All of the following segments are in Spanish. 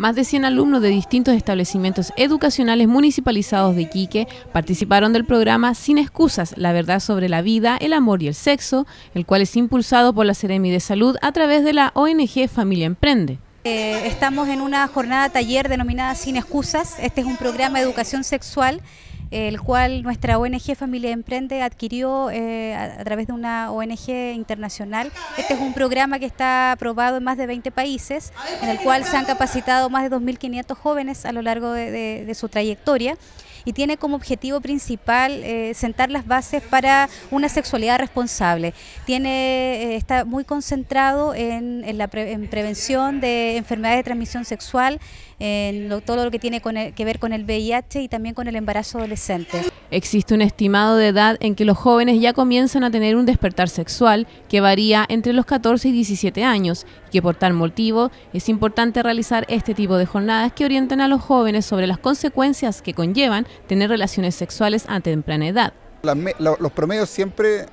Más de 100 alumnos de distintos establecimientos educacionales municipalizados de Quique participaron del programa Sin Excusas, la verdad sobre la vida, el amor y el sexo, el cual es impulsado por la Seremi de Salud a través de la ONG Familia Emprende. Eh, estamos en una jornada taller denominada Sin Excusas. Este es un programa de educación sexual el cual nuestra ONG Familia Emprende adquirió eh, a, través de una ONG internacional. Este es un programa que está aprobado en más de 20 países, en el cual se han capacitado más de 2.500 jóvenes a lo largo de su trayectoria y tiene como objetivo principal eh, sentar las bases para una sexualidad responsable. Tiene, eh, está muy concentrado en, la prevención de enfermedades de transmisión sexual, en todo lo que tiene que ver con el VIH y también con el embarazo adolescente. Existe un estimado de edad en que los jóvenes ya comienzan a tener un despertar sexual que varía entre los 14 y 17 años, y que por tal motivo es importante realizar este tipo de jornadas que orientan a los jóvenes sobre las consecuencias que conllevan tener relaciones sexuales a temprana edad. los promedios siempre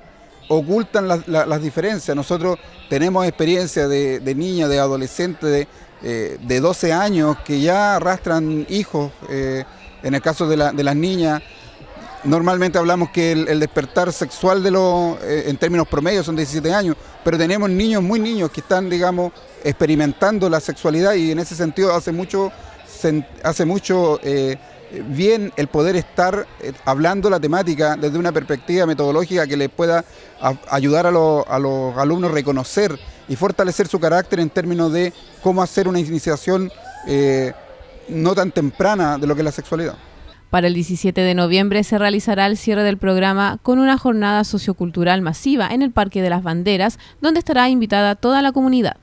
ocultan las, diferencias. Nosotros tenemos experiencia de, de de adolescentes, de, 12 eh, años que ya arrastran hijos, eh, en el caso de las niñas normalmente hablamos que el, despertar sexual de los, eh, en términos promedios son 17 años, pero tenemos niños muy niños que están, digamos, experimentando la sexualidad y en ese sentido hace mucho, hace mucho eh, bien el poder estar eh, hablando la temática desde una perspectiva metodológica que les pueda ayudar a, a los alumnos a reconocer y fortalecer su carácter en términos de cómo hacer una iniciación no tan temprana de lo que es la sexualidad. Para el 17 de noviembre se realizará el cierre del programa con una jornada sociocultural masiva en el Parque de las Banderas, donde estará invitada toda la comunidad.